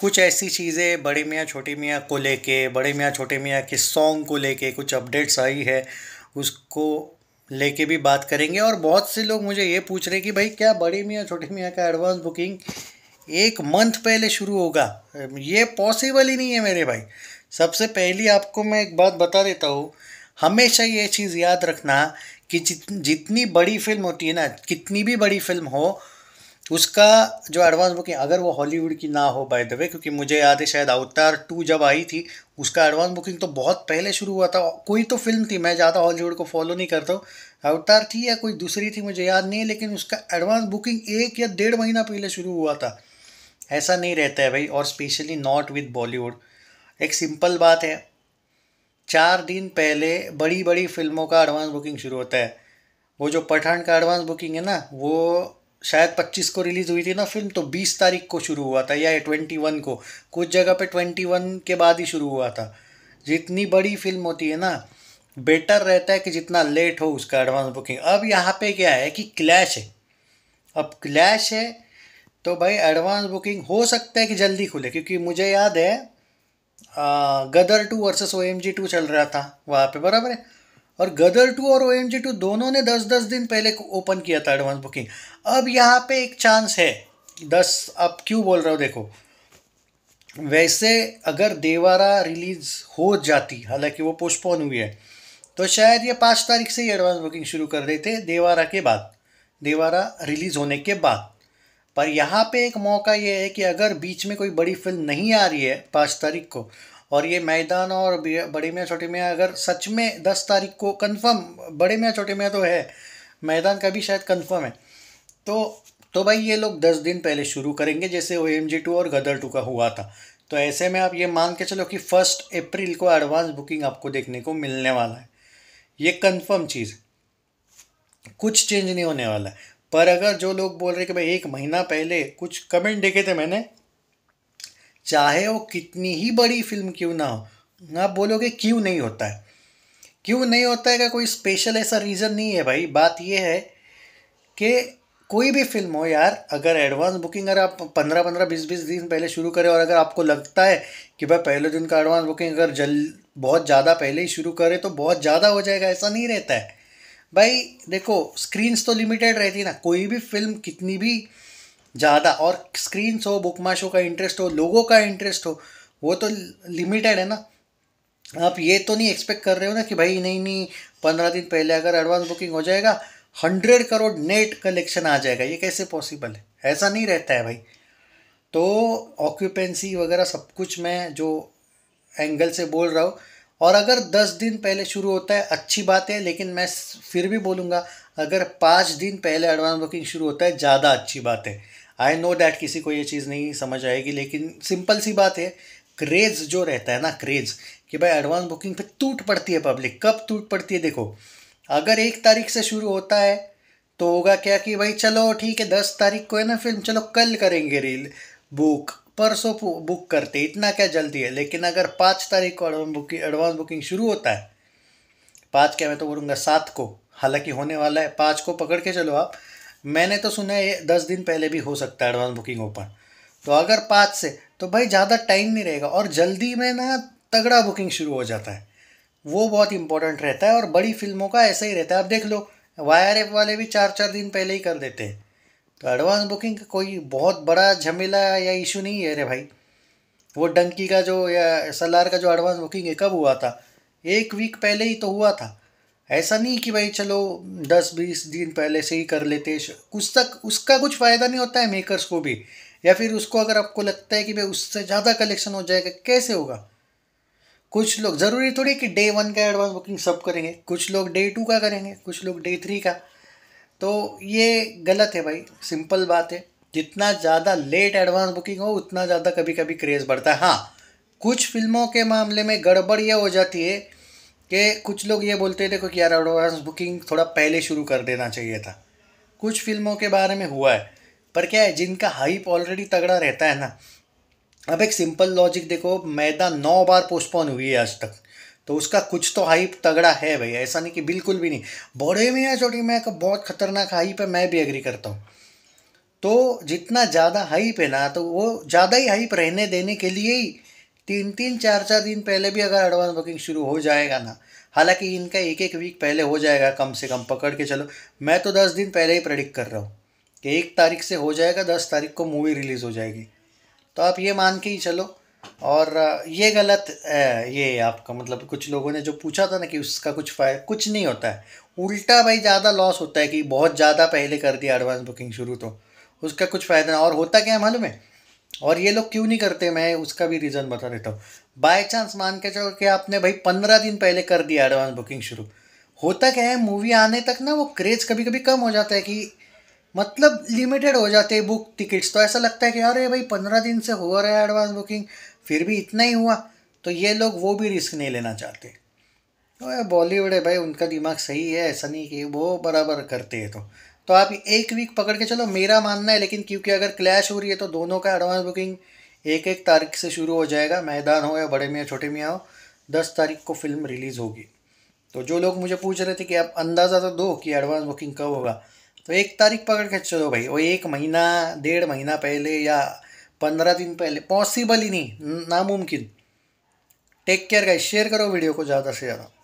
कुछ ऐसी चीज़ें बड़े मियाँ छोटे मियाँ को लेके बड़े मियाँ छोटे मियाँ के सॉन्ग को लेके कुछ अपडेट्स आई है उसको लेके भी बात करेंगे और बहुत से लोग मुझे ये पूछ रहे कि भाई क्या बड़े मियाँ छोटे मियाँ का एडवांस बुकिंग एक मंथ पहले शुरू होगा ये पॉसिबल ही नहीं है मेरे भाई सबसे पहली आपको मैं एक बात बता देता हूँ हमेशा ये चीज़ याद रखना कि जित, जितनी बड़ी फिल्म होती है ना कितनी भी बड़ी फिल्म हो उसका जो एडवांस बुकिंग अगर वो हॉलीवुड की ना हो बाय द वे क्योंकि मुझे याद है शायद अवतार टू जब आई थी उसका एडवांस बुकिंग तो बहुत पहले शुरू हुआ था कोई तो फिल्म थी मैं ज़्यादा हॉलीवुड को फॉलो नहीं करता हूँ अवतार थी या कोई दूसरी थी मुझे याद नहीं लेकिन उसका एडवांस बुकिंग एक या डेढ़ महीना पहले शुरू हुआ था ऐसा नहीं रहता है भाई और स्पेशली नॉट विद बॉलीवुड एक सिंपल बात है चार दिन पहले बड़ी बड़ी फिल्मों का एडवांस बुकिंग शुरू होता है वो जो पठान का एडवांस बुकिंग है ना वो शायद 25 को रिलीज़ हुई थी ना फिल्म तो 20 तारीख को शुरू हुआ था या 21 को कुछ जगह पे 21 के बाद ही शुरू हुआ था जितनी बड़ी फिल्म होती है ना बेटर रहता है कि जितना लेट हो उसका एडवांस बुकिंग अब यहाँ पे क्या है कि क्लैश है अब क्लैश है तो भाई एडवांस बुकिंग हो सकता है कि जल्दी खुले क्योंकि मुझे याद है आ, Gadar two versus O M G two चल रहा था वहाँ पर बराबर है और गदर टू और ओ टू दोनों ने दस दस दिन पहले ओपन किया था एडवांस बुकिंग अब यहाँ पे एक चांस है दस आप क्यों बोल रहे हो देखो वैसे अगर देवारा रिलीज़ हो जाती हालांकि वो पोस्टपोन हुई है तो शायद ये पाँच तारीख से ही एडवांस बुकिंग शुरू कर देते देवारा के बाद देवारा रिलीज़ होने के बाद पर यहाँ पे एक मौका ये है कि अगर बीच में कोई बड़ी फिल्म नहीं आ रही है पाँच तारीख को और ये मैदान और बड़े मियाँ छोटे मियाँ अगर सच में दस तारीख को कंफर्म बड़े मियाँ छोटे मियाँ तो है मैदान का भी शायद कंफर्म है तो तो भाई ये लोग दस दिन पहले शुरू करेंगे जैसे ओ एम जी टू और गदर टू का हुआ था तो ऐसे में आप ये मान के चलो कि फर्स्ट अप्रैल को एडवांस बुकिंग आपको देखने को मिलने वाला है ये कंफर्म चीज़ कुछ चेंज नहीं होने वाला है पर अगर जो लोग बोल रहे कि भाई एक महीना पहले कुछ कमेंट देखे थे मैंने चाहे वो कितनी ही बड़ी फिल्म क्यों ना हो आप बोलोगे क्यों नहीं होता है क्यों नहीं होता है का कोई स्पेशल ऐसा रीज़न नहीं है भाई बात ये है कि कोई भी फिल्म हो यार अगर एडवांस बुकिंग अगर आप पंद्रह पंद्रह बीस बीस दिन पहले शुरू करें और अगर आपको लगता है कि भाई पहले दिन का एडवांस बुकिंग अगर जल बहुत ज़्यादा पहले ही शुरू करें तो बहुत ज़्यादा हो जाएगा ऐसा नहीं रहता है भाई देखो स्क्रीन्स तो लिमिटेड रहती है ना कोई भी फिल्म कितनी भी ज़्यादा और स्क्रीन्स हो बुक माशो का इंटरेस्ट हो लोगों का इंटरेस्ट हो वो तो लिमिटेड है ना आप ये तो नहीं एक्सपेक्ट कर रहे हो ना कि भाई नहीं नहीं पंद्रह दिन पहले अगर एडवांस बुकिंग हो जाएगा हंड्रेड करोड़ नेट कलेक्शन आ जाएगा ये कैसे पॉसिबल है ऐसा नहीं रहता है भाई तो ऑक्यूपेंसी वगैरह सब कुछ मैं जो एंगल से बोल रहा हूँ और अगर दस दिन पहले शुरू होता है अच्छी बात है लेकिन मैं फिर भी बोलूँगा अगर पाँच दिन पहले एडवांस बुकिंग शुरू होता है ज़्यादा अच्छी बात है आई नो डैट किसी को ये चीज़ नहीं समझ आएगी लेकिन सिंपल सी बात है क्रेज़ जो रहता है ना क्रेज़ कि भाई एडवांस बुकिंग पे टूट पड़ती है पब्लिक कब टूट पड़ती है देखो अगर एक तारीख से शुरू होता है तो होगा क्या कि भाई चलो ठीक है दस तारीख को है ना फिल्म चलो कल करेंगे रील बुक परसों बुक करते इतना क्या जल्दी है लेकिन अगर पाँच तारीख को एडवांस बुकिंग एडवांस बुकिंग शुरू होता है पाँच क्या मैं तो बोलूँगा सात को हालांकि होने वाला है पाँच को पकड़ के चलो आप मैंने तो सुना है दस दिन पहले भी हो सकता है एडवांस बुकिंग ओपन तो अगर पाँच से तो भाई ज़्यादा टाइम नहीं रहेगा और जल्दी में ना तगड़ा बुकिंग शुरू हो जाता है वो बहुत इंपॉर्टेंट रहता है और बड़ी फिल्मों का ऐसा ही रहता है अब देख लो वायर एप वाले भी चार चार दिन पहले ही कर देते हैं तो एडवांस बुकिंग का कोई बहुत बड़ा झमेला या इशू नहीं है रे भाई वो डंकी का जो या सलार का जो एडवांस बुकिंग है कब हुआ था एक वीक पहले ही तो हुआ था ऐसा नहीं कि भाई चलो दस बीस दिन पहले से ही कर लेते कुछ तक उसका कुछ फ़ायदा नहीं होता है मेकर्स को भी या फिर उसको अगर आपको लगता है कि भाई उससे ज़्यादा कलेक्शन हो जाएगा कैसे होगा कुछ लोग ज़रूरी थोड़ी कि डे वन का एडवांस बुकिंग सब करेंगे कुछ लोग डे टू का करेंगे कुछ लोग डे थ्री का तो ये गलत है भाई सिंपल बात है जितना ज़्यादा लेट एडवांस बुकिंग हो उतना ज़्यादा कभी कभी क्रेज़ बढ़ता है हाँ कुछ फिल्मों के मामले में गड़बड़ यह हो जाती है कि कुछ लोग ये बोलते थे कि यार एडवांस बुकिंग थोड़ा पहले शुरू कर देना चाहिए था कुछ फिल्मों के बारे में हुआ है पर क्या है जिनका हाइप ऑलरेडी तगड़ा रहता है ना अब एक सिंपल लॉजिक देखो मैदा नौ बार पोस्टपोन हुई है आज तक तो उसका कुछ तो हाइप तगड़ा है भाई ऐसा नहीं कि बिल्कुल भी नहीं बड़े में या छोटी में का तो बहुत खतरनाक हाइप है मैं भी एग्री करता हूँ तो जितना ज़्यादा हाइप है ना तो वो ज़्यादा ही हाइप रहने देने के लिए ही तीन तीन चार चार दिन पहले भी अगर एडवांस बुकिंग शुरू हो जाएगा ना हालांकि इनका एक एक वीक पहले हो जाएगा कम से कम पकड़ के चलो मैं तो दस दिन पहले ही प्रडिक्ट कर रहा हूँ कि एक तारीख से हो जाएगा दस तारीख को मूवी रिलीज़ हो जाएगी तो आप ये मान के ही चलो और ये गलत ये आपका मतलब कुछ लोगों ने जो पूछा था ना कि उसका कुछ फायदा कुछ नहीं होता है उल्टा भाई ज़्यादा लॉस होता है कि बहुत ज़्यादा पहले कर दिया एडवांस बुकिंग शुरू तो उसका कुछ फ़ायदा और होता क्या है मालूम है और ये लोग क्यों नहीं करते मैं उसका भी रीज़न बता देता हूँ बाय चांस मान के चलो कि आपने भाई पंद्रह दिन पहले कर दिया एडवांस बुकिंग शुरू होता क्या है मूवी आने तक ना वो क्रेज़ कभी कभी कम हो जाता है कि मतलब लिमिटेड हो जाते हैं बुक टिकट्स तो ऐसा लगता है कि अरे भाई पंद्रह दिन से हो रहा है एडवांस बुकिंग फिर भी इतना ही हुआ तो ये लोग वो भी रिस्क नहीं लेना चाहते तो बॉलीवुड है भाई उनका दिमाग सही है ऐसा नहीं कि वो बराबर करते हैं तो तो आप एक वीक पकड़ के चलो मेरा मानना है लेकिन क्योंकि अगर क्लैश हो रही है तो दोनों का एडवांस बुकिंग एक एक तारीख से शुरू हो जाएगा मैदान हो या बड़े मियाँ छोटे मियाँ हो दस तारीख को फिल्म रिलीज़ होगी तो जो लोग मुझे पूछ रहे थे कि आप अंदाज़ा तो दो कि एडवांस बुकिंग कब होगा तो एक तारीख पकड़ के चलो भाई वो एक महीना डेढ़ महीना पहले या पंद्रह दिन पहले पॉसिबल ही नहीं नामुमकिन टेक केयर गाइस शेयर करो वीडियो को ज़्यादा से ज़्यादा